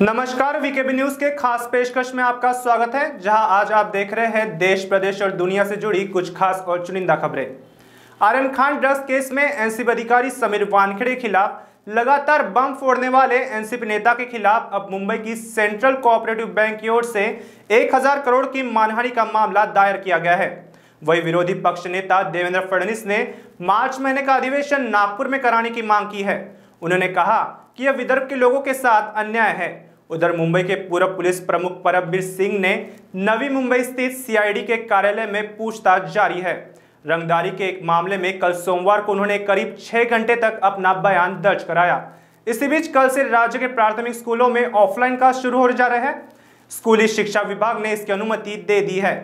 नमस्कार VKB news के खास पेशकश में आपका स्वागत है जहां आज आप देख रहे हैं देश प्रदेश और दुनिया से जुड़ी कुछ खास और चुनिंदा खबरें आर्यन खान ड्रग्स केस में एनसीपी अधिकारी समीर वानखेड़े के खिलाफ लगातार बम फोड़ने वाले एनसीपी नेता के खिलाफ अब मुंबई की सेंट्रल कोऑपरेटिव बैंक की ओर से एक करोड़ की मानहानि का मामला दायर किया गया है वही विरोधी पक्ष नेता देवेंद्र फडणवीस ने मार्च महीने का अधिवेशन नागपुर में कराने की मांग की है उन्होंने कहा कि यह विदर्भ के लोगों के साथ अन्याय है उधर मुंबई के पूर्व पुलिस प्रमुख परमवीर सिंह ने नवी मुंबई स्थित सीआईडी के कार्यालय में पूछताछ जारी है रंगदारी के एक मामले में कल सोमवार को उन्होंने करीब छह घंटे तक अपना बयान दर्ज कराया इसी बीच कल से राज्य के प्राथमिक स्कूलों में ऑफलाइन क्लास शुरू हो जा रहे हैं स्कूली शिक्षा विभाग ने इसकी अनुमति दे दी है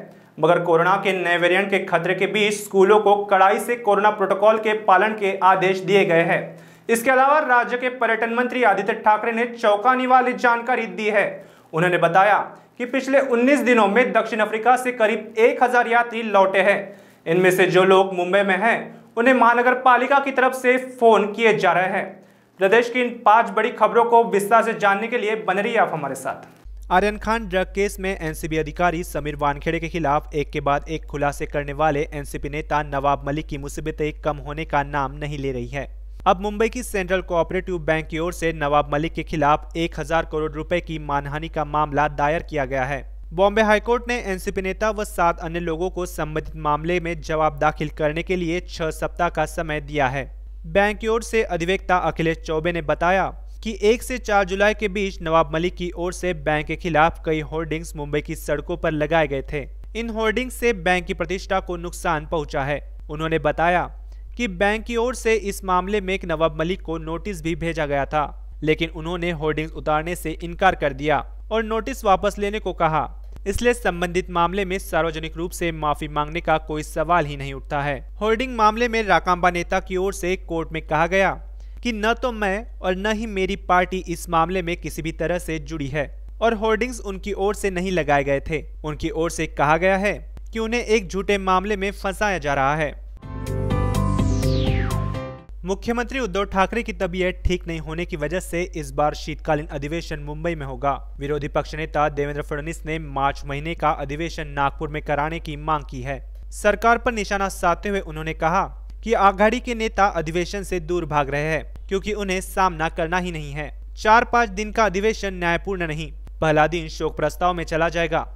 मगर कोरोना के नए वेरिएंट के खतरे के बीच स्कूलों को कड़ाई से कोरोना प्रोटोकॉल के पालन के आदेश दिए गए हैं इसके अलावा राज्य के पर्यटन मंत्री आदित्य ठाकरे ने चौंकाने वाली जानकारी दी है उन्होंने बताया कि पिछले 19 दिनों में दक्षिण अफ्रीका से करीब 1000 यात्री लौटे हैं इनमें से जो लोग मुंबई में हैं उन्हें महानगर पालिका की तरफ से फोन किए जा रहे हैं प्रदेश की इन पांच बड़ी खबरों को विस्तार से जानने के लिए बन रही आप हमारे साथ आर्यन खान ड्रग केस में एनसीबी अधिकारी समीर वानखेड़े के खिलाफ एक के बाद एक खुलासे करने वाले एनसीपी नेता नवाब मलिक की मुसीबतें कम होने का नाम नहीं ले रही है अब मुंबई की सेंट्रल कोऑपरेटिव बैंक की ओर से नवाब मलिक के खिलाफ 1000 करोड़ रुपए की मानहानि का मामला दायर किया गया है बॉम्बे हाईकोर्ट ने एनसीपी नेता व सात अन्य लोगों को संबंधित मामले में जवाब दाखिल करने के लिए छह सप्ताह का समय दिया है बैंक की ओर से अधिवक्ता अखिलेश चौबे ने बताया कि एक से चार जुलाई के बीच नवाब मलिक की ओर से बैंक के खिलाफ कई होर्डिंग्स मुंबई की सड़कों पर लगाए गए थे इन होर्डिंग्स से बैंक की प्रतिष्ठा को नुकसान पहुंचा है उन्होंने बताया कि बैंक की ओर से इस मामले में एक नवाब मलिक को नोटिस भी भेजा गया था लेकिन उन्होंने होर्डिंग्स उतारने से इनकार कर दिया और नोटिस वापस लेने को कहा इसलिए संबंधित मामले में सार्वजनिक रूप से माफी मांगने का कोई सवाल ही नहीं उठता है होर्डिंग मामले में राकाम्बा नेता की ओर से कोर्ट में कहा गया कि न तो मैं और न ही मेरी पार्टी इस मामले में किसी भी तरह से जुड़ी है और होर्डिंग्स उनकी ओर से नहीं लगाए गए थे उनकी ओर से कहा गया है कि उन्हें एक झूठे मामले में फंसाया जा रहा है मुख्यमंत्री उद्धव ठाकरे की तबीयत ठीक नहीं होने की वजह से इस बार शीतकालीन अधिवेशन मुंबई में होगा विरोधी पक्ष नेता देवेंद्र फडणवीस ने मार्च महीने का अधिवेशन नागपुर में कराने की मांग की है सरकार पर निशाना साधते हुए उन्होंने कहा कि आघाड़ी के नेता अधिवेशन से दूर भाग रहे हैं क्योंकि उन्हें सामना करना ही नहीं है चार पाँच दिन का अधिवेशन न्यायपूर्ण नहीं पहला दिन शोक प्रस्ताव में चला जाएगा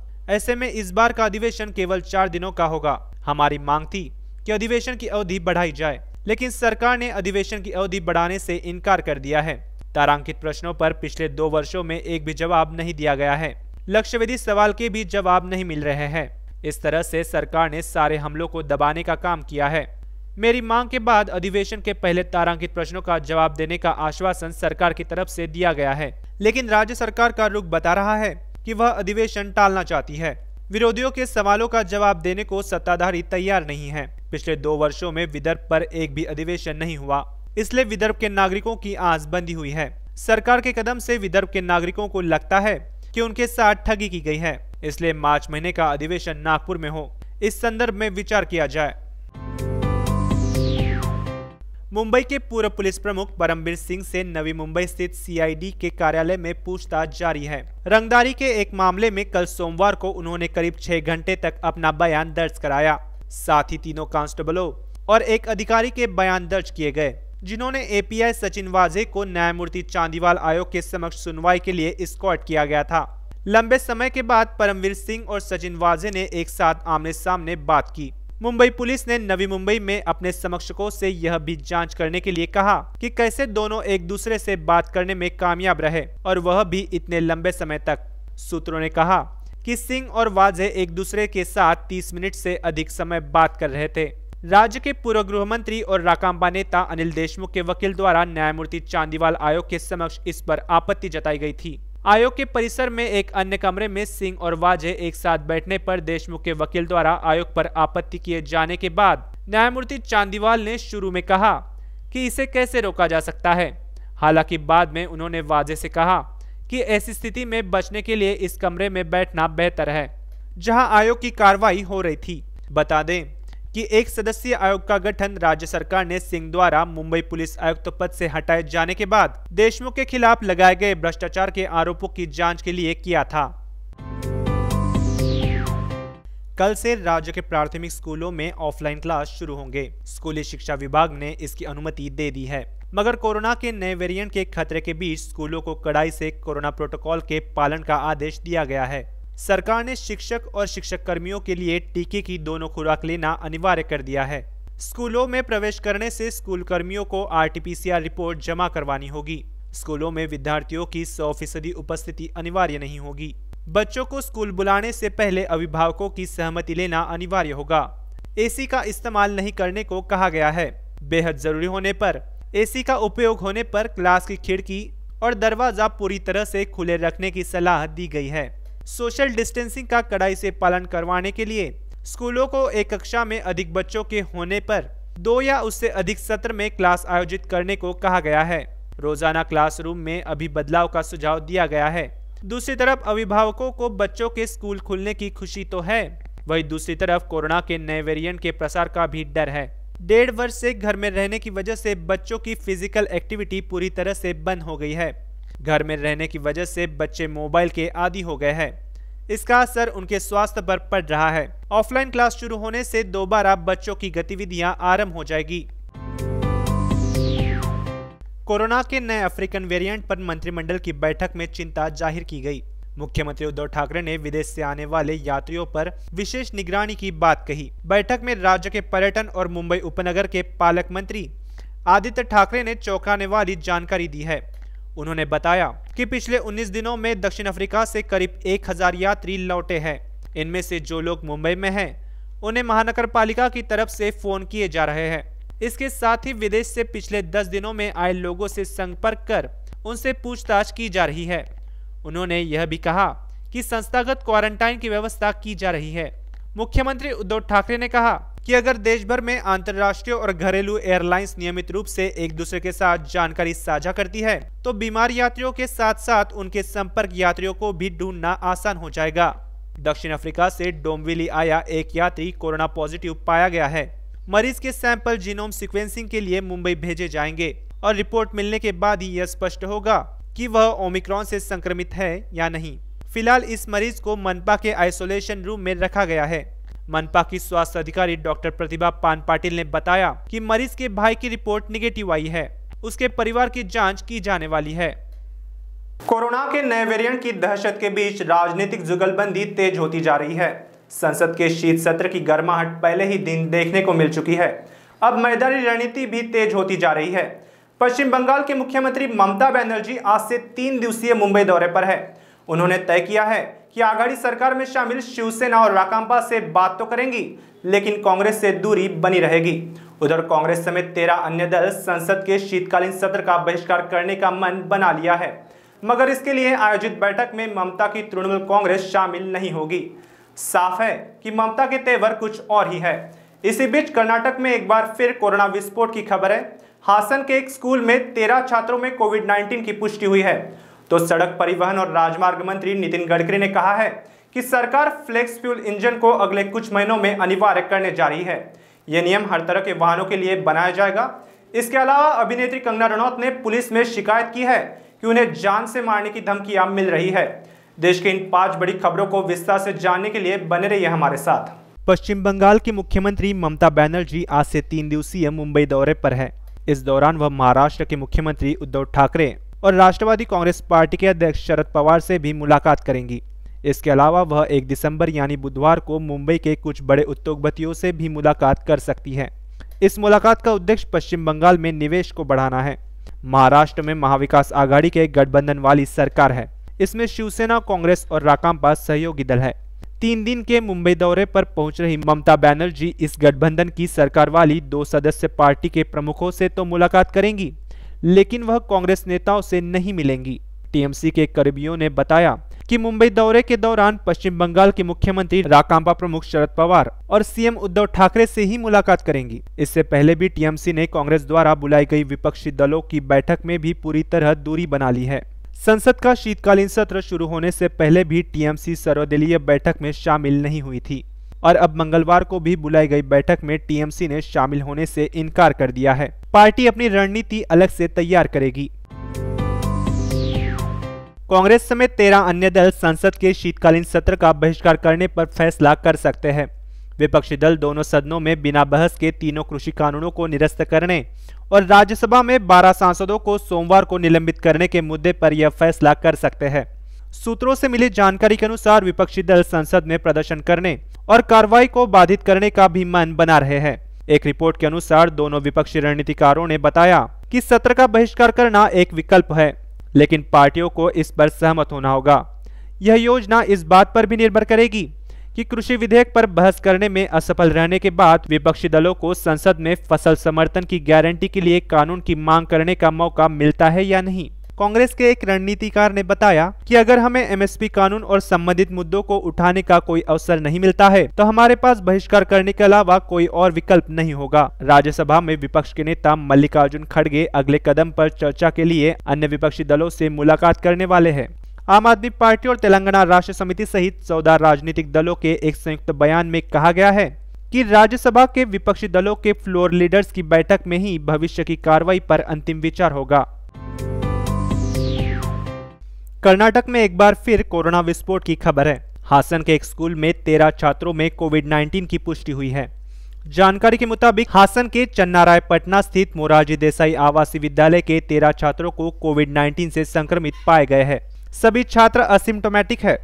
ऐसे में इस बार का अधिवेशन केवल चार दिनों का होगा हमारी मांग थी कि अधिवेशन की अवधि बढ़ाई जाए लेकिन सरकार ने अधिवेशन की अवधि बढ़ाने से इनकार कर दिया है तारांकित प्रश्नों पर पिछले दो वर्षों में एक भी जवाब नहीं दिया गया है लक्ष्यवेदी सवाल के भी जवाब नहीं मिल रहे हैं इस तरह से सरकार ने सारे हमलों को दबाने का काम किया है मेरी मांग के बाद अधिवेशन के पहले तारांकित प्रश्नों का जवाब देने का आश्वासन सरकार की तरफ से दिया गया है लेकिन राज्य सरकार का रुख बता रहा है कि वह अधिवेशन टालना चाहती है विरोधियों के सवालों का जवाब देने को सत्ताधारी तैयार नहीं है पिछले दो वर्षों में विदर्भ पर एक भी अधिवेशन नहीं हुआ इसलिए विदर्भ के नागरिकों की आस बंधी हुई है सरकार के कदम से विदर्भ के नागरिकों को लगता है कि उनके साथ ठगी की गई है इसलिए मार्च महीने का अधिवेशन नागपुर में हो इस संदर्भ में विचार किया जाए मुंबई के पूर्व पुलिस प्रमुख परमबीर सिंह से नवी मुंबई स्थित सीआईडी के कार्यालय में पूछताछ जारी है रंगदारी के एक मामले में कल सोमवार को उन्होंने करीब छह घंटे तक अपना बयान दर्ज कराया साथ ही तीनों कांस्टेबलों और एक अधिकारी के बयान दर्ज किए गए जिन्होंने एपीआई सचिन वाजे को न्यायमूर्ति चांदीवाल आयोग के समक्ष सुनवाई के लिए स्कॉट किया गया था लंबे समय के बाद परमवीर सिंह और सचिन वाजे ने एक साथ आमने सामने बात की मुंबई पुलिस ने नवी मुंबई में अपने समक्षकों से यह भी जांच करने के लिए कहा कि कैसे दोनों एक दूसरे से बात करने में कामयाब रहे और वह भी इतने लंबे समय तक सूत्रों ने कहा कि सिंह और वाजे एक दूसरे के साथ 30 मिनट से अधिक समय बात कर रहे थे राज्य के पूर्व गृह मंत्री और राकांबा नेता अनिल देशमुख के वकील द्वारा न्यायमूर्ति चांदीवाल आयोग के समक्ष इस पर आपत्ति जताई गई थी आयोग के परिसर में एक अन्य कमरे में सिंह और वाजे एक साथ बैठने पर देशमुख के वकील द्वारा आयोग पर आपत्ति किए जाने के बाद न्यायमूर्ति चांदीवाल ने शुरू में कहा कि इसे कैसे रोका जा सकता है हालांकि बाद में उन्होंने वाजे से कहा कि ऐसी स्थिति में बचने के लिए इस कमरे में बैठना बेहतर है जहां आयोग की कार्रवाई हो रही थी बता दें कि एक सदस्यीय आयोग का गठन राज्य सरकार ने सिंह द्वारा मुंबई पुलिस आयुक्त पद से हटाए जाने के बाद देशमुख के खिलाफ लगाए गए भ्रष्टाचार के आरोपों की जाँच के लिए किया था कल से राज्य के प्राथमिक स्कूलों में ऑफलाइन क्लास शुरू होंगे स्कूली शिक्षा विभाग ने इसकी अनुमति दे दी है मगर कोरोना के नए वेरिएंट के खतरे के बीच स्कूलों को कड़ाई से कोरोना प्रोटोकॉल के पालन का आदेश दिया गया है सरकार ने शिक्षक और शिक्षक कर्मियों के लिए टीके की दोनों खुराक लेना अनिवार्य कर दिया है स्कूलों में प्रवेश करने से स्कूल कर्मियों को आरटीपीसीआर रिपोर्ट जमा करवानी होगी स्कूलों में विद्यार्थियों की सौ फीसदी उपस्थिति अनिवार्य नहीं होगी बच्चों को स्कूल बुलाने से पहले अभिभावकों की सहमति लेना अनिवार्य होगा एसी का इस्तेमाल नहीं करने को कहा गया है बेहद जरूरी होने पर एसी का उपयोग होने पर क्लास की खिड़की और दरवाजा पूरी तरह से खुले रखने की सलाह दी गई है सोशल डिस्टेंसिंग का कड़ाई से पालन करवाने के लिए स्कूलों को एक कक्षा में अधिक बच्चों के होने पर दो या उससे अधिक सत्र में क्लास आयोजित करने को कहा गया है रोजाना क्लासरूम में अभी बदलाव का सुझाव दिया गया है दूसरी तरफ अभिभावकों को बच्चों के स्कूल खुलने की खुशी तो है वही दूसरी तरफ कोरोना के नए वेरिएंट के प्रसार का भी डर है डेढ़ वर्ष से घर में रहने की वजह से बच्चों की फिजिकल एक्टिविटी पूरी तरह से बंद हो गई है घर में रहने की वजह से बच्चे मोबाइल के आदि हो गए हैं इसका असर उनके स्वास्थ्य पर पड़ रहा है ऑफलाइन क्लास शुरू होने से दोबारा बच्चों की गतिविधियां आरंभ हो जाएगी कोरोना के नए अफ्रीकन वेरिएंट पर मंत्रिमंडल की बैठक में चिंता जाहिर की गई मुख्यमंत्री उद्धव ठाकरे ने विदेश से आने वाले यात्रियों पर विशेष निगरानी की बात कही बैठक में राज्य के पर्यटन और मुंबई उपनगर के पालक मंत्री आदित्य ठाकरे ने चौंकाने वाली जानकारी दी है उन्होंने बताया कि पिछले 19 दिनों में दक्षिण अफ्रीका से करीब 1000 यात्री लौटे हैं इनमें से जो लोग मुंबई में हैं उन्हें महानगर पालिका की तरफ से फोन किए जा रहे हैं इसके साथ ही विदेश से पिछले 10 दिनों में आए लोगों से संपर्क कर उनसे पूछताछ की जा रही है उन्होंने यह भी कहा कि संस्थागत क्वारंटाइन की व्यवस्था की जा रही है मुख्यमंत्री उद्धव ठाकरे ने कहा कि अगर देश भर में अंतर्राष्ट्रीय और घरेलू एयरलाइंस नियमित रूप से एक दूसरे के साथ जानकारी साझा करती है तो बीमार यात्रियों के साथ साथ उनके संपर्क यात्रियों को भी ढूंढना आसान हो जाएगा दक्षिण अफ्रीका से डोमविली आया एक यात्री कोरोना पॉजिटिव पाया गया है मरीज के सैंपल जीनोम सिक्वेंसिंग के लिए मुंबई भेजे जाएंगे और रिपोर्ट मिलने के बाद ही यह स्पष्ट होगा कि वह ओमिक्रॉन से संक्रमित है या नहीं फिलहाल इस मरीज को मनपा के आइसोलेशन रूम में रखा गया है मनपा की स्वास्थ्य अधिकारी डॉक्टर प्रतिभा पान पाटिल ने बताया कि मरीज के भाई की रिपोर्ट निगेटिव आई है उसके परिवार की जांच की जाने वाली है कोरोना के नए वेरिएंट की दहशत के बीच राजनीतिक जुगलबंदी तेज होती जा रही है संसद के शीत सत्र की गर्माहट पहले ही दिन देखने को मिल चुकी है अब मैदानी रणनीति भी तेज होती जा रही है पश्चिम बंगाल के मुख्यमंत्री ममता बनर्जी आज से तीन दिवसीय मुंबई दौरे पर है उन्होंने तय किया है कि आघाड़ी सरकार में शामिल शिवसेना और राकांपा से बात तो करेंगी लेकिन कांग्रेस से दूरी बनी रहेगी उधर कांग्रेस समेत तेरह अन्य दल संसद के शीतकालीन सत्र का बहिष्कार करने का मन बना लिया है मगर इसके लिए आयोजित बैठक में ममता की तृणमूल कांग्रेस शामिल नहीं होगी साफ है कि ममता के तेवर कुछ और ही है इसी बीच कर्नाटक में एक बार फिर कोरोना विस्फोट की खबर है हासन के एक स्कूल में तेरह छात्रों में कोविड 19 की पुष्टि हुई है तो सड़क परिवहन और राजमार्ग मंत्री नितिन गडकरी ने कहा है कि सरकार फ्लेक्स फ्यूल इंजन को अगले कुछ महीनों में अनिवार्य करने जा रही है यह नियम हर तरह के वाहनों के लिए बनाया जाएगा इसके अलावा अभिनेत्री कंगना रनौत ने पुलिस में शिकायत की है कि उन्हें जान से मारने की धमकियां मिल रही है देश के इन पांच बड़ी खबरों को विस्तार से जानने के लिए बने रहिए हमारे साथ पश्चिम बंगाल की मुख्यमंत्री ममता बैनर्जी आज से तीन दिवसीय मुंबई दौरे पर है इस दौरान वह महाराष्ट्र के मुख्यमंत्री उद्धव ठाकरे और राष्ट्रवादी कांग्रेस पार्टी के अध्यक्ष शरद पवार से भी मुलाकात करेंगी इसके अलावा वह एक दिसंबर यानी बुधवार को मुंबई के कुछ बड़े उद्योगपतियों से भी मुलाकात कर सकती है इस मुलाकात का उद्देश्य पश्चिम बंगाल में निवेश को बढ़ाना है महाराष्ट्र में महाविकास आघाड़ी के गठबंधन वाली सरकार है इसमें शिवसेना कांग्रेस और राकांपा सहयोगी दल है तीन दिन के मुंबई दौरे पर पहुंच रही ममता बनर्जी इस गठबंधन की सरकार वाली दो सदस्य पार्टी के प्रमुखों से तो मुलाकात करेंगी लेकिन वह कांग्रेस नेताओं से नहीं मिलेंगी टीएमसी के करीबियों ने बताया कि मुंबई दौरे के दौरान पश्चिम बंगाल के मुख्यमंत्री राकांपा प्रमुख शरद पवार और सीएम उद्धव ठाकरे से ही मुलाकात करेंगी इससे पहले भी टीएमसी ने कांग्रेस द्वारा बुलाई गई विपक्षी दलों की बैठक में भी पूरी तरह दूरी बना ली है संसद का शीतकालीन सत्र शुरू होने से पहले भी टीएमसी सर्वदलीय बैठक में शामिल नहीं हुई थी और अब मंगलवार को भी बुलाई गई बैठक में टीएमसी ने शामिल होने से इनकार कर दिया है पार्टी अपनी रणनीति अलग से तैयार करेगी कांग्रेस समेत तेरह अन्य दल संसद के शीतकालीन सत्र का बहिष्कार करने पर फैसला कर सकते हैं विपक्षी दल दोनों सदनों में बिना बहस के तीनों कृषि कानूनों को निरस्त करने और राज्यसभा में 12 सांसदों को सोमवार को निलंबित करने के मुद्दे पर यह फैसला कर सकते हैं सूत्रों से मिली जानकारी के अनुसार विपक्षी दल संसद में प्रदर्शन करने और कार्रवाई को बाधित करने का भी मन बना रहे हैं एक रिपोर्ट के अनुसार दोनों विपक्षी रणनीतिकारों ने बताया कि सत्र का बहिष्कार करना एक विकल्प है लेकिन पार्टियों को इस पर सहमत होना होगा यह योजना इस बात पर भी निर्भर करेगी कि कृषि विधेयक पर बहस करने में असफल रहने के बाद विपक्षी दलों को संसद में फसल समर्थन की गारंटी के लिए कानून की मांग करने का मौका मिलता है या नहीं कांग्रेस के एक रणनीतिकार ने बताया कि अगर हमें एमएसपी कानून और संबंधित मुद्दों को उठाने का कोई अवसर नहीं मिलता है तो हमारे पास बहिष्कार करने के अलावा कोई और विकल्प नहीं होगा राज्यसभा में विपक्ष के नेता मल्लिकार्जुन खड़गे अगले कदम पर चर्चा के लिए अन्य विपक्षी दलों से मुलाकात करने वाले हैं आम आदमी पार्टी और तेलंगाना राष्ट्र समिति सहित चौदह राजनीतिक दलों के एक संयुक्त बयान में कहा गया है कि राज्यसभा के विपक्षी दलों के फ्लोर लीडर्स की बैठक में ही भविष्य की कार्रवाई पर अंतिम विचार होगा कर्नाटक में एक बार फिर कोरोना विस्फोट की खबर है हासन के एक स्कूल में तेरह छात्रों में कोविड 19 की पुष्टि हुई है जानकारी के मुताबिक हासन के चन्नाराय पटना स्थित मोरारजी देसाई आवासीय विद्यालय के तेरह छात्रों को कोविड 19 से संक्रमित पाए गए हैं सभी छात्र असिम्टोमेटिक है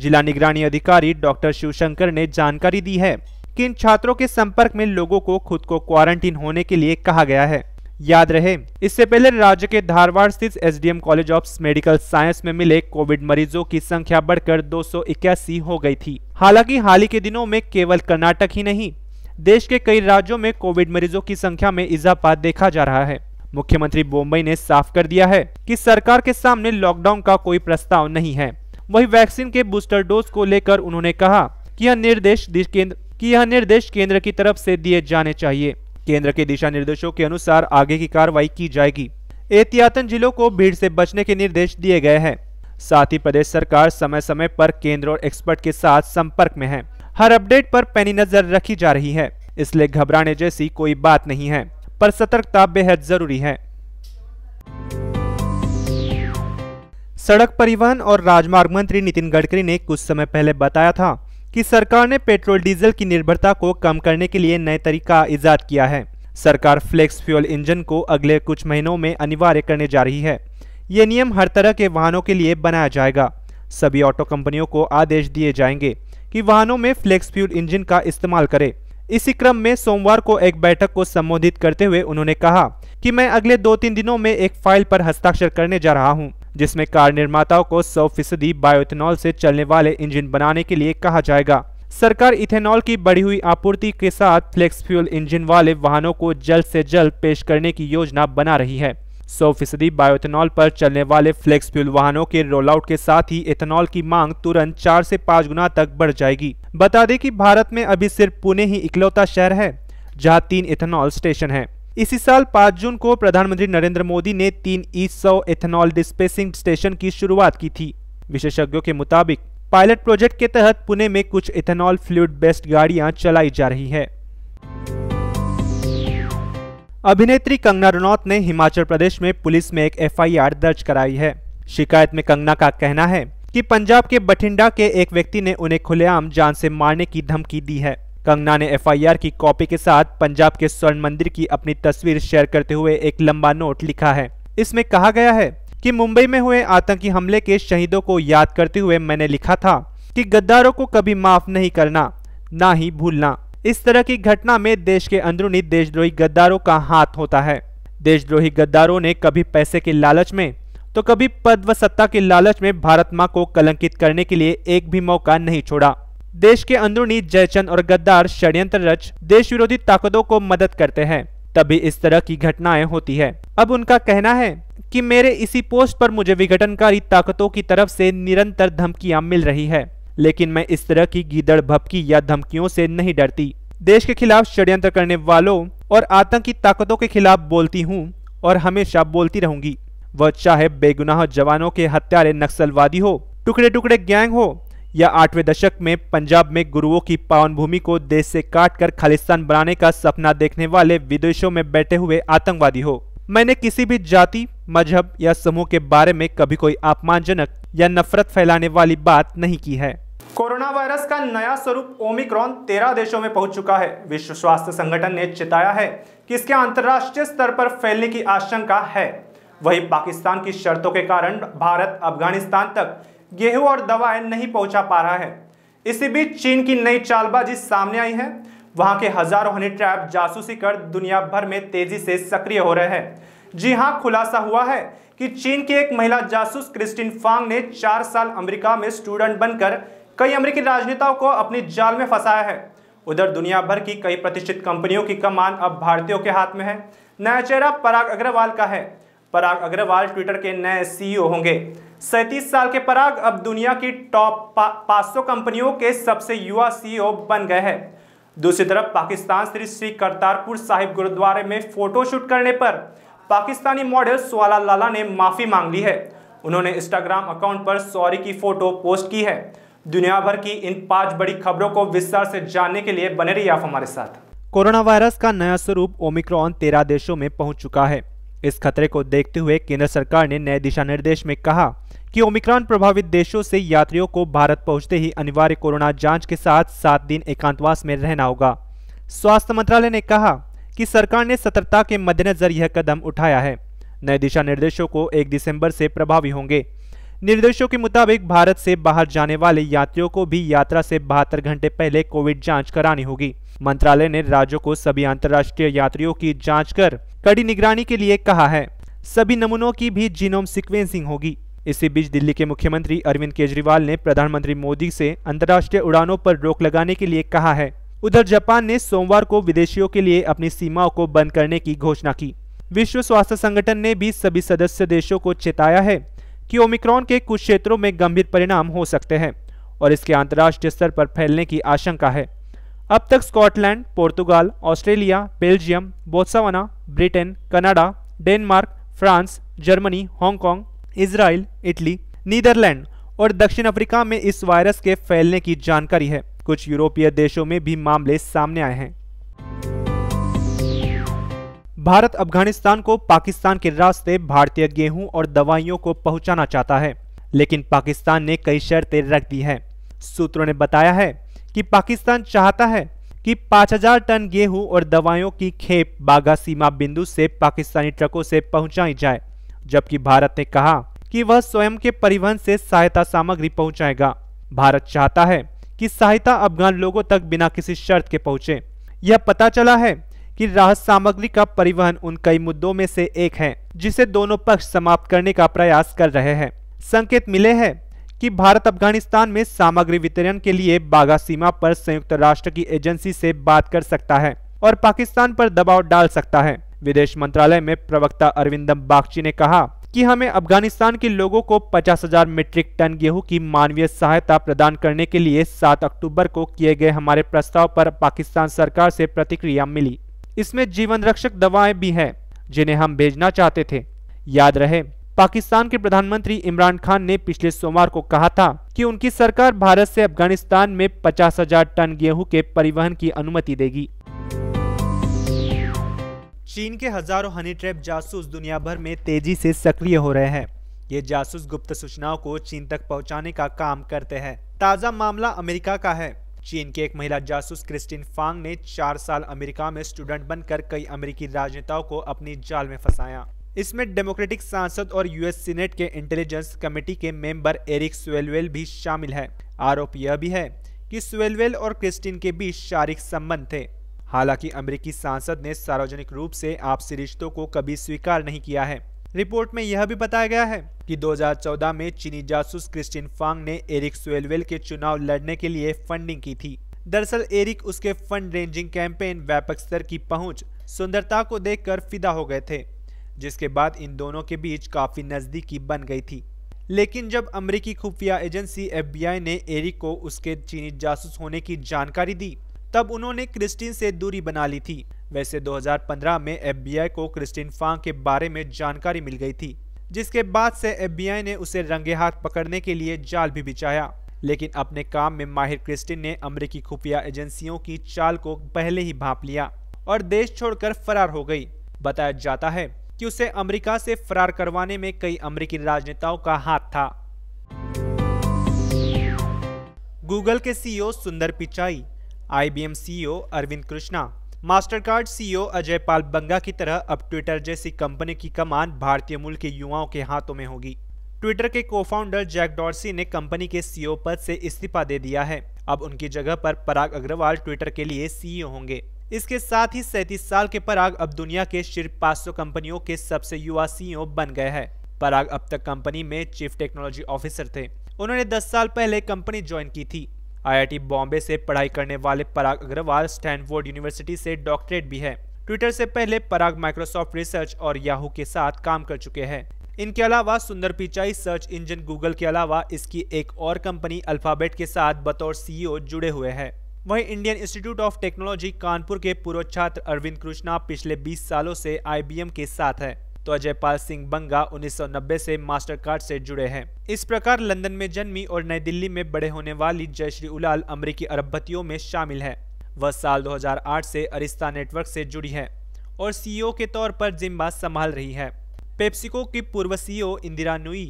जिला निगरानी अधिकारी डॉक्टर शिवशंकर ने जानकारी दी है कि इन छात्रों के संपर्क में लोगों को खुद को क्वारंटीन होने के लिए कहा गया है याद रहे इससे पहले राज्य के धारवाड़ स्थित SDM college of medical science में मिले कोविड मरीजों की संख्या बढ़कर दो हो गई थी हालांकि हाल ही के दिनों में केवल कर्नाटक ही नहीं देश के कई राज्यों में कोविड मरीजों की संख्या में इजाफा देखा जा रहा है मुख्यमंत्री बोम्बई ने साफ कर दिया है कि सरकार के सामने लॉकडाउन का कोई प्रस्ताव नहीं है वही वैक्सीन के बूस्टर डोज को लेकर उन्होंने कहा कि यह निर्देश केंद्र यह निर्देश केंद्र की तरफ से दिए जाने चाहिए केंद्र के दिशा निर्देशों के अनुसार आगे की कार्रवाई की जाएगी एहतियातन जिलों को भीड़ से बचने के निर्देश दिए गए हैं साथ ही प्रदेश सरकार समय समय पर केंद्र और एक्सपर्ट के साथ संपर्क में है हर अपडेट पर पैनी नजर रखी जा रही है इसलिए घबराने जैसी कोई बात नहीं है पर सतर्कता बेहद जरूरी है सड़क परिवहन और राजमार्ग मंत्री नितिन गडकरी ने कुछ समय पहले बताया था कि सरकार ने पेट्रोल डीजल की निर्भरता को कम करने के लिए नए तरीका ईजाद किया है सरकार फ्लेक्स फ्यूल इंजन को अगले कुछ महीनों में अनिवार्य करने जा रही है ये नियम हर तरह के वाहनों के लिए बनाया जाएगा सभी ऑटो कंपनियों को आदेश दिए जाएंगे कि वाहनों में फ्लेक्स फ्यूल इंजन का इस्तेमाल करें इसी क्रम में सोमवार को एक बैठक को संबोधित करते हुए उन्होंने कहा कि मैं अगले दो तीन दिनों में एक फाइल पर हस्ताक्षर करने जा रहा हूं। जिसमें कार निर्माताओं को सौ फीसदी बायोथेनॉल से चलने वाले इंजन बनाने के लिए कहा जाएगा सरकार इथेनॉल की बढ़ी हुई आपूर्ति के साथ फ्लेक्स फ्यूल इंजन वाले वाहनों को जल्द से जल्द पेश करने की योजना बना रही है सौ फीसदी बायोथेनॉल पर चलने वाले फ्लेक्स फ्यूल वाहनों के रोल आउट के साथ ही इथेनॉल की मांग तुरंत चार से पाँच गुना तक बढ़ जाएगी बता दें कि भारत में अभी सिर्फ पुणे ही इकलौता शहर है जहाँ तीन इथेनॉल स्टेशन है इसी साल 5 जून को प्रधानमंत्री नरेंद्र मोदी ने तीन ई सौ एथेनॉल डिस्पेसिंग स्टेशन की शुरुआत की थी विशेषज्ञों के मुताबिक पायलट प्रोजेक्ट के तहत पुणे में कुछ इथेनॉल फ्लूड बेस्ड गाड़ियां चलाई जा रही है अभिनेत्री कंगना रनौत ने हिमाचल प्रदेश में पुलिस में एक एफआईआर दर्ज कराई है शिकायत में कंगना का कहना है कि पंजाब के बठिंडा के एक व्यक्ति ने उन्हें खुलेआम जान से मारने की धमकी दी है कंगना ने एफआईआर की कॉपी के साथ पंजाब के स्वर्ण मंदिर की अपनी तस्वीर शेयर करते हुए एक लंबा नोट लिखा है इसमें कहा गया है कि मुंबई में हुए आतंकी हमले के शहीदों को याद करते हुए मैंने लिखा था कि गद्दारों को कभी माफ नहीं करना न ही भूलना इस तरह की घटना में देश के अंदरूनी देशद्रोही गद्दारों का हाथ होता है देशद्रोही गद्दारों ने कभी पैसे के लालच में तो कभी पद व सत्ता के लालच में भारत माँ को कलंकित करने के लिए एक भी मौका नहीं छोड़ा देश के अंदरूनी जयचंद और गद्दार षड्यंत्र रच देश विरोधी ताकतों को मदद करते हैं तभी इस तरह की घटनाएं होती है अब उनका कहना है कि मेरे इसी पोस्ट पर मुझे विघटनकारी ताकतों की तरफ से निरंतर धमकियां मिल रही है लेकिन मैं इस तरह की गीदड़ भपकी या धमकियों से नहीं डरती देश के खिलाफ षड्यंत्र करने वालों और आतंकी ताकतों के खिलाफ बोलती हूँ और हमेशा बोलती रहूंगी वह चाहे बेगुनाह जवानों के हत्यारे नक्सलवादी हो टुकड़े टुकड़े गैंग हो या आठवें दशक में पंजाब में गुरुओं की पावन भूमि को देश से काटकर खालिस्तान बनाने का सपना देखने वाले विदेशों में बैठे हुए आतंकवादी हो मैंने किसी भी जाति मजहब या समूह के बारे में कभी कोई अपमानजनक या नफरत फैलाने वाली बात नहीं की है कोरोना वायरस का नया स्वरूप ओमिक्रॉन तेरह देशों में पहुंच चुका है विश्व स्वास्थ्य संगठन ने चिताया है कि इसके अंतर्राष्ट्रीय स्तर पर फैलने की आशंका है वहीं पाकिस्तान की शर्तों के कारण भारत अफगानिस्तान तक गेहूं और दवाएं नहीं पहुंचा पा रहा है इसी बीच चीन की नई चालबाजी सामने आई है वहां के हजारों हनी ट्रैप जासूसी कर दुनिया भर में तेजी से सक्रिय हो रहे हैं जी हां खुलासा हुआ है कि चीन की एक महिला जासूस क्रिस्टिन फांग ने चार साल अमेरिका में स्टूडेंट बनकर कई अमेरिकी राजनेताओं को अपनी जाल में फंसाया है उधर दुनिया भर की कई प्रतिष्ठित कंपनियों की कमान अब भारतीयों के हाथ में है नया चेहरा पराग अग्रवाल का है पराग अग्रवाल ट्विटर के नए सीईओ होंगे सैंतीस साल के पराग अब दुनिया की टॉप पाँच सौ कंपनियों के सबसे युवा सीईओ e बन गए हैं दूसरी तरफ पाकिस्तान श्री श्री करतारपुर साहिब गुरुद्वारे में फोटोशूट करने पर पाकिस्तानी मॉडल सोला लाला ने माफ़ी मांग ली है उन्होंने इंस्टाग्राम अकाउंट पर सॉरी की फ़ोटो पोस्ट की है दुनिया भर की इन पांच बड़ी खबरों को विस्तार से जानने के लिए बने रहिए आप हमारे साथ कोरोना वायरस का नया स्वरूप ओमिक्रॉन तेरह देशों में पहुंच चुका है इस खतरे को देखते हुए केंद्र सरकार ने नए दिशा निर्देश में कहा कि ओमिक्रॉन प्रभावित देशों से यात्रियों को भारत पहुंचते ही अनिवार्य कोरोना जांच के साथ सात दिन एकांतवास में रहना होगा स्वास्थ्य मंत्रालय ने कहा कि सरकार ने सतर्कता के मद्देनजर यह कदम उठाया है नए दिशा निर्देशों को एक दिसंबर से प्रभावी होंगे निर्देशों के मुताबिक भारत से बाहर जाने वाले यात्रियों को भी यात्रा से बहत्तर घंटे पहले कोविड जांच करानी होगी मंत्रालय ने राज्यों को सभी अंतर्राष्ट्रीय यात्रियों की जांच कर कड़ी निगरानी के लिए कहा है सभी नमूनों की भी जीनोम सिक्वेंसिंग होगी इसी बीच दिल्ली के मुख्यमंत्री अरविंद केजरीवाल ने प्रधानमंत्री मोदी से अंतर्राष्ट्रीय उड़ानों पर रोक लगाने के लिए कहा है उधर जापान ने सोमवार को विदेशियों के लिए अपनी सीमाओं को बंद करने की घोषणा की विश्व स्वास्थ्य संगठन ने भी सभी सदस्य देशों को चेताया है कि ओमिक्रॉन के कुछ क्षेत्रों में गंभीर परिणाम हो सकते हैं और इसके अंतर्राष्ट्रीय स्तर पर फैलने की आशंका है अब तक Scotland Portugal Australia Belgium Botswana Britain Canada Denmark France Germany Hong Kong Israel Italy Netherlands और दक्षिण अफ्रीका में इस वायरस के फैलने की जानकारी है कुछ यूरोपीय देशों में भी मामले सामने आए हैं भारत अफगानिस्तान को पाकिस्तान के रास्ते भारतीय गेहूं और दवाइयों को पहुंचाना चाहता है लेकिन पाकिस्तान ने कई शर्तें रख दी हैं। सूत्रों ने बताया है कि पाकिस्तान चाहता है कि 5000 टन गेहूं और दवाइयों की खेप बाघा सीमा बिंदु से पाकिस्तानी ट्रकों से पहुंचाई जाए जबकि भारत ने कहा कि वह स्वयं के परिवहन से सहायता सामग्री पहुंचाएगा भारत चाहता है कि सहायता अफगान लोगों तक बिना किसी शर्त के पहुंचे यह पता चला है कि राहत सामग्री का परिवहन उन कई मुद्दों में से एक है जिसे दोनों पक्ष समाप्त करने का प्रयास कर रहे हैं संकेत मिले हैं कि भारत अफगानिस्तान में सामग्री वितरण के लिए बागा सीमा पर संयुक्त राष्ट्र की एजेंसी से बात कर सकता है और पाकिस्तान पर दबाव डाल सकता है विदेश मंत्रालय में प्रवक्ता अरविंदम बागची ने कहा कि हमें अफगानिस्तान के लोगों को पचास हजार मीट्रिक टन गेहूं की मानवीय सहायता प्रदान करने के लिए 7 अक्टूबर को किए गए हमारे प्रस्ताव पर पाकिस्तान सरकार से प्रतिक्रिया मिली इसमें जीवन रक्षक दवाएं भी हैं जिन्हें हम भेजना चाहते थे याद रहे पाकिस्तान के प्रधानमंत्री इमरान खान ने पिछले सोमवार को कहा था कि उनकी सरकार भारत से अफगानिस्तान में पचास हजार टन गेहूं के परिवहन की अनुमति देगी चीन के हजारों हनी ट्रैप जासूस दुनिया भर में तेजी से सक्रिय हो रहे हैं ये जासूस गुप्त सूचनाओं को चीन तक पहुंचाने का काम करते हैं ताज़ा मामला अमेरिका का है चीन के एक महिला जासूस क्रिस्टिन फांग ने चार साल अमेरिका में स्टूडेंट बनकर कई अमेरिकी राजनेताओं को अपनी जाल में फंसाया इसमें डेमोक्रेटिक सांसद और यूएस सीनेट के इंटेलिजेंस कमेटी के मेंबर एरिक स्वेलवेल भी शामिल है आरोप यह भी है कि स्वेलवेल और क्रिस्टिन के बीच शारीरिक संबंध थे हालांकि अमेरिकी सांसद ने सार्वजनिक रूप से आपसी रिश्तों को कभी स्वीकार नहीं किया है रिपोर्ट में यह भी बताया गया है कि 2014 में चीनी जासूस क्रिस्टिन फांग ने एरिक स्वेलवेल के चुनाव लड़ने के लिए फंडिंग की थी दरअसल एरिक उसके फंड रेंजिंग कैंपेन व्यापक स्तर की पहुंच सुंदरता को देखकर फिदा हो गए थे जिसके बाद इन दोनों के बीच काफी नजदीकी बन गई थी लेकिन जब अमरीकी खुफिया एजेंसी एफबीआई ने एरिक को उसके चीनी जासूस होने की जानकारी दी तब उन्होंने क्रिस्टीन से दूरी बना ली थी वैसे 2015 में एफबीआई को क्रिस्टीन फांग के बारे में जानकारी मिल गई थी जिसके बाद से एफबीआई ने उसे रंगे हाथ पकड़ने के लिए जाल भी बिछाया लेकिन अपने काम में माहिर क्रिस्टीन ने अमरीकी खुफिया एजेंसियों की चाल को पहले ही भाप लिया और देश छोड़कर फरार हो गई बताया जाता है कि उसे अमेरिका से फरार करवाने में कई अमेरिकी राजनेताओं का हाथ था गूगल के CEO Sundar Pichai IBM CEO Arvind Krishna Mastercard CEO Ajay Pal Banga की तरह अब ट्विटर जैसी कंपनी की कमान भारतीय मूल के युवाओं के हाथों में होगी ट्विटर के को फाउंडर जैक डॉर्सी ने कंपनी के सीईओ e पद से इस्तीफा दे दिया है अब उनकी जगह पर पराग अग्रवाल ट्विटर के लिए सीईओ e होंगे इसके साथ ही सैतीस साल के पराग अब दुनिया के सिर्फ सौ कंपनियों के सबसे युवा सीईओ e बन गए हैं पराग अब तक कंपनी में चीफ टेक्नोलॉजी ऑफिसर थे उन्होंने 10 साल पहले कंपनी ज्वाइन की थी आईआईटी बॉम्बे से पढ़ाई करने वाले पराग अग्रवाल स्टैनफोर्ड यूनिवर्सिटी से डॉक्टरेट भी है ट्विटर से पहले पराग माइक्रोसॉफ्ट रिसर्च और याहू के साथ काम कर चुके हैं इनके अलावा सुंदर पिचाई सर्च इंजन गूगल के अलावा इसकी एक और कंपनी अल्फाबेट के साथ बतौर सीईओ जुड़े हुए हैं वहीं Indian Institute of Technology Kanpur के पूर्व छात्र अरविंद कृष्णा पिछले 20 सालों से आईबीएम के साथ है तो अजयपाल सिंह बंगा 1990 से मास्टर कार्ड से जुड़े हैं इस प्रकार लंदन में जन्मी और नई दिल्ली में बड़े होने वाली जयश्री उलाल अमरीकी अरबपतियों में शामिल है वह साल 2008 से अरिस्ता नेटवर्क से जुड़ी है और सीईओ e के तौर पर जिम्बा संभाल रही है पेप्सिको की पूर्व सीईओ e इंदिरा नुई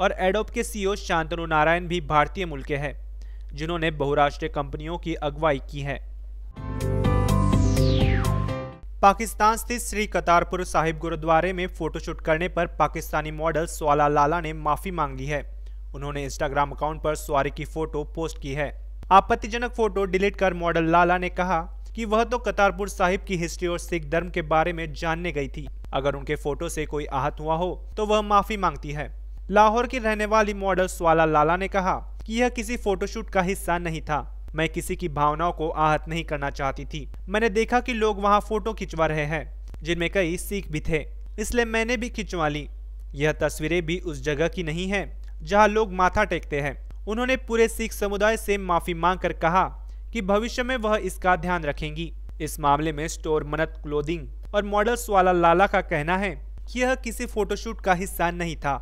और एडोप के सीईओ e शांतनु नारायण भी भारतीय मूल के हैं जिन्होंने बहुराष्ट्रीय कंपनियों की अगुवाई की है पाकिस्तान स्थित श्री कतारपुर साहिब गुरुद्वारे में फोटोशूट करने पर पाकिस्तानी मॉडल स्वाला लाला ने माफी मांगी है उन्होंने इंस्टाग्राम अकाउंट पर सवारी की फोटो पोस्ट की है आपत्तिजनक फोटो डिलीट कर मॉडल लाला ने कहा कि वह तो कतारपुर साहिब की हिस्ट्री और सिख धर्म के बारे में जानने गई थी अगर उनके फोटो से कोई आहत हुआ हो तो वह माफी मांगती है लाहौर की रहने वाली मॉडल स्वाला लाला ने कहा कि यह किसी फोटोशूट का हिस्सा नहीं था मैं किसी की भावनाओं को आहत नहीं करना चाहती थी मैंने देखा कि लोग वहाँ फोटो खिंचवा रहे हैं जिनमें कई सिख भी थे इसलिए मैंने भी खिंचवा ली यह तस्वीरें भी उस जगह की नहीं है जहाँ लोग माथा टेकते हैं उन्होंने पूरे सिख समुदाय से माफी मांग कर कहा कि भविष्य में वह इसका ध्यान रखेंगी इस मामले में स्टोर मनत क्लोदिंग और मॉडल स्वाला लाला का कहना है कि यह किसी फोटोशूट का हिस्सा नहीं था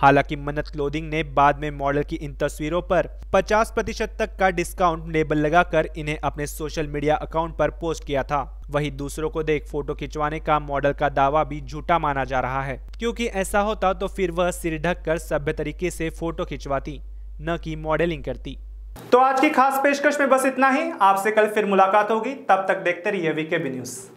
हालांकि मन्नत क्लोदिंग ने बाद में मॉडल की इन तस्वीरों पर 50 प्रतिशत तक का डिस्काउंट लेबल लगाकर इन्हें अपने सोशल मीडिया अकाउंट पर पोस्ट किया था वहीं दूसरों को देख फोटो खिंचवाने का मॉडल का दावा भी झूठा माना जा रहा है क्योंकि ऐसा होता तो फिर वह सिर ढक कर सभ्य तरीके से फोटो खिंचवाती न कि मॉडलिंग करती तो आज की खास पेशकश में बस इतना ही आपसे कल फिर मुलाकात होगी तब तक देखते रहिए वीके बी न्यूज़